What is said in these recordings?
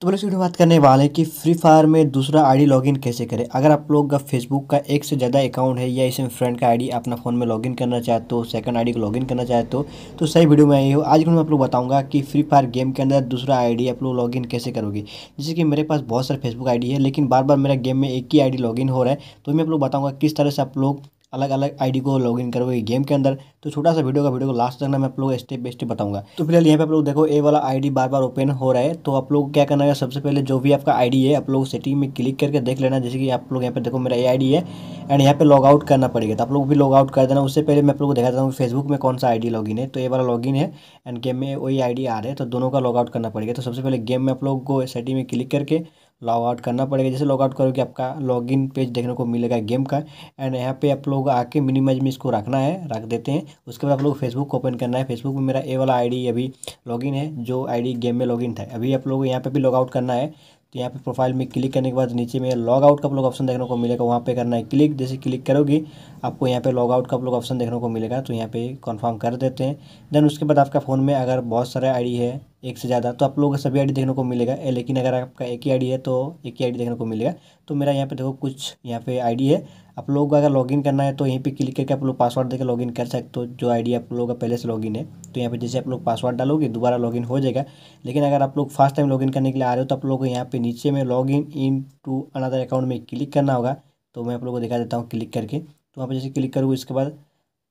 तो बोले वीडियो बात करने वाले कि फ्री फायर में दूसरा आईडी लॉगिन कैसे करें अगर आप लोग का फेसबुक का एक से ज़्यादा अकाउंट है या इसमें फ्रेंड का आईडी अपना फ़ोन में लॉगिन करना चाहते हो सेकंड आईडी को लॉगिन करना चाहते हो तो, तो सही वीडियो में आई हो आज मैं आप लोग बताऊंगा कि फ्री फायर गेम के अंदर दूसरा आई आप लोग लॉगिन कैसे करोगे जैसे कि मेरे पास बहुत सारे फेसबुक आई है लेकिन बार बार मेरा गेम में एक ही आई लॉगिन हो रहा है तो मैं आप लोग बताऊँगा किस तरह से आप लोग अलग अलग आईडी को लॉगिन करोगे गेम के अंदर तो छोटा सा वीडियो का वीडियो को लास्ट तक ना मैं आप लोग स्टेप बाई स्टेप बताऊंगा तो फिलहाल यहाँ पे आप लोग देखो ए वाला आईडी बार बार ओपन हो रहा है तो आप लोग क्या करना है सबसे पहले जो भी आपका आईडी है आप लोग सेटिंग में क्लिक करके देख लेना जैसे कि आप लोग यहाँ पे देखो मेरा ए आई है एंड यहाँ पे लॉग आउट करना पड़ेगा तो आप लोग भी लॉग आउट कर देना उससे पहले मैं आप लोग को दिखा देता हूँ फेसबुक में कौन सा आई डी है तो ए वाला लॉग है एंड गेम में वही आई आ रहा है तो दोनों का लॉग आउट करना पड़ेगा तो सबसे पहले गेम में आप लोग को सेटिंग में क्लिक करके लॉग आउट करना पड़ेगा जैसे लॉग आउट करोगे आपका लॉगिन पेज देखने को मिलेगा गेम का एंड यहाँ पे आप लोग आके मिनिमाइज में इसको रखना है रख देते हैं उसके बाद आप लोग फेसबुक ओपन करना है फेसबुक में मेरा ए वाला आईडी अभी लॉगिन है जो आईडी गेम में लॉगिन था अभी आप लोग यहाँ पे भी लॉग आउट करना है तो यहाँ पे प्रोफाइल में क्लिक करने के बाद नीचे में लॉग आउट का लोग ऑप्शन देखने को मिलेगा वहाँ पे करना है क्लिक जैसे क्लिक करोगे आपको यहाँ पे लॉग आउट का लोग ऑप्शन देखने को मिलेगा तो यहाँ पे कंफर्म कर देते हैं देन उसके बाद आपका फ़ोन में अगर बहुत सारे आईडी है एक से ज़्यादा तो आप लोगों का सभी आईडी देखने को मिलेगा लेकिन अगर आपका एक ही आईडी है तो एक ही आईडी देखने को मिलेगा तो मेरा यहाँ पे देखो कुछ यहाँ पे आईडी है आप लोग को अगर लॉगिन करना है तो यहीं पे क्लिक करके आप लोग पासवर्ड देकर लॉगिन कर सकते हो जो आईडी आप लोगों का पहले से लॉगिन है तो यहाँ पे जैसे आप लोग पासवर्ड डालोगे दोबारा लॉगिन हो जाएगा लेकिन अगर आप लोग फर्स्ट टाइम लॉगिन करने के लिए आ रहे हो तो आप लोग को यहाँ पे नीचे में log in to another account में क्लिक करना होगा तो मैं आप लोग को दिखा देता हूँ क्लिक करके तो वहाँ पर जैसे क्लिक करूँगा उसके बाद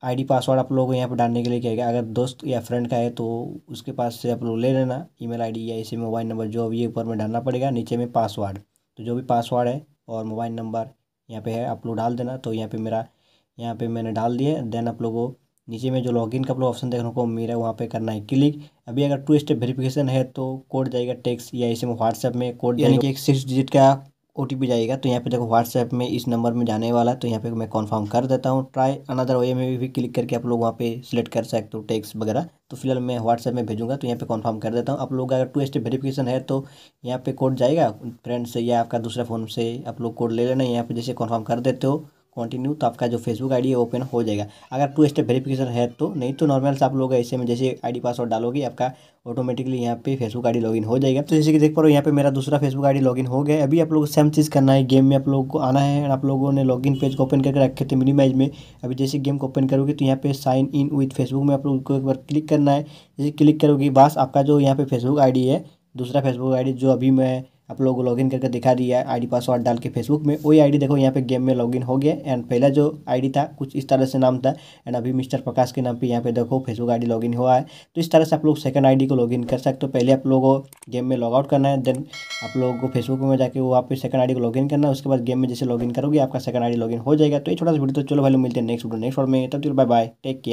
आईडी पासवर्ड आप लोगों को यहाँ पर डालने के लिए कहेगा अगर दोस्त या फ्रेंड का है तो उसके पास से आप लोग ले लेना ईमेल आईडी या इसी मोबाइल नंबर जो अभी ऊपर में डालना पड़ेगा नीचे में पासवर्ड तो जो भी पासवर्ड है और मोबाइल नंबर यहाँ पे है आप लोग डाल देना तो यहाँ पे मेरा यहाँ पे मैंने डाल दिया देन आप लोगों को नीचे में जो लॉगिन का आप लोग ऑप्शन देखने को मेरा वहाँ पे करना है क्लिक अभी अगर टू स्टेप वेरिफिकेशन है तो कोड जाएगा टेक्स या इसे में व्हाट्सएप में कोड यानी कि एक सिक्स डिजिट का ओ टी पी जाएगा तो यहाँ पे देखो व्हाट्सएप में इस नंबर में जाने वाला है तो यहाँ पे मैं कॉन्फर्म कर देता हूँ ट्राई अनदर वे में भी, भी क्लिक करके आप लोग वहाँ पे सिलेक्ट कर सकते हो टेक्स वगैरह तो फिलहाल मैं व्हाट्सएप में भेजूंगा तो यहाँ पे कॉन्फर्म कर देता हूँ आप लोग अगर टू स्टेप वेरीफिकेशन है तो यहाँ पे कोड जाएगा फ्रेंड से या आपका दूसरा फ़ोन से आप लोग कोड ले लेना यहाँ पे जैसे कन्फर्म कर देते हो कंटिन्यू तो आपका जो फेसबुक आईडी है ओपन हो जाएगा अगर टू स्टेप वेरिफिकेशन है तो नहीं तो नॉर्मल से आप लोग ऐसे में जैसे आईडी पासवर्ड डालोगे आपका ऑटोमेटिकली यहाँ पे फेसबुक आईडी लॉगिन हो जाएगा तो जैसे कि देख पा रहे हो यहाँ पे मेरा दूसरा फेसबुक आईडी लॉगिन हो गया अभी आप लोग सेम चीज़ करना है गेम में आप लोगों को आना है आप लोगों ने लॉगिन पेज को ओपन करके रखे थे मिनिमाइज में अभी जैसे गेम को ओपन करोगे तो यहाँ पे साइन इन विथ फेसबुक में आप लोग को एक बार क्लिक करना है जैसे क्लिक करोगे बस आपका जो यहाँ पे फेसबुक आई है दूसरा फेसबुक आई जो अभी मैं आप लोगों को लॉगिन करके दिखा दिया है आईडी पासवर्ड डाल के फेसबुक में वही आईडी देखो यहाँ पे गेम में लॉगिन हो गया एंड पहला जो आईडी था कुछ इस तरह से नाम था एंड अभी मिस्टर प्रकाश के नाम पे यहाँ पे देखो फेसबुक आईडी लॉगिन हुआ है तो इस तरह से आप लोग सेकंड आईडी को लॉगिन कर सकते हो पहले आप लोगों को गेम में लॉगआउट करना है देन आप लोगों को फेसबुक में जाकर वहाँ पे सेकंड आई को लॉगिन करना है उसके बाद गेम में जैसे लॉगिन करोगे आपका सेकंड आई लॉगिन हो जाएगा तो ये छोटा सा वीडियो तो चलो भाई मिलते हैं नेक्स्ट वीडियो नेक्स्ट वर्ड में तब तक बाय बाय टेक केयर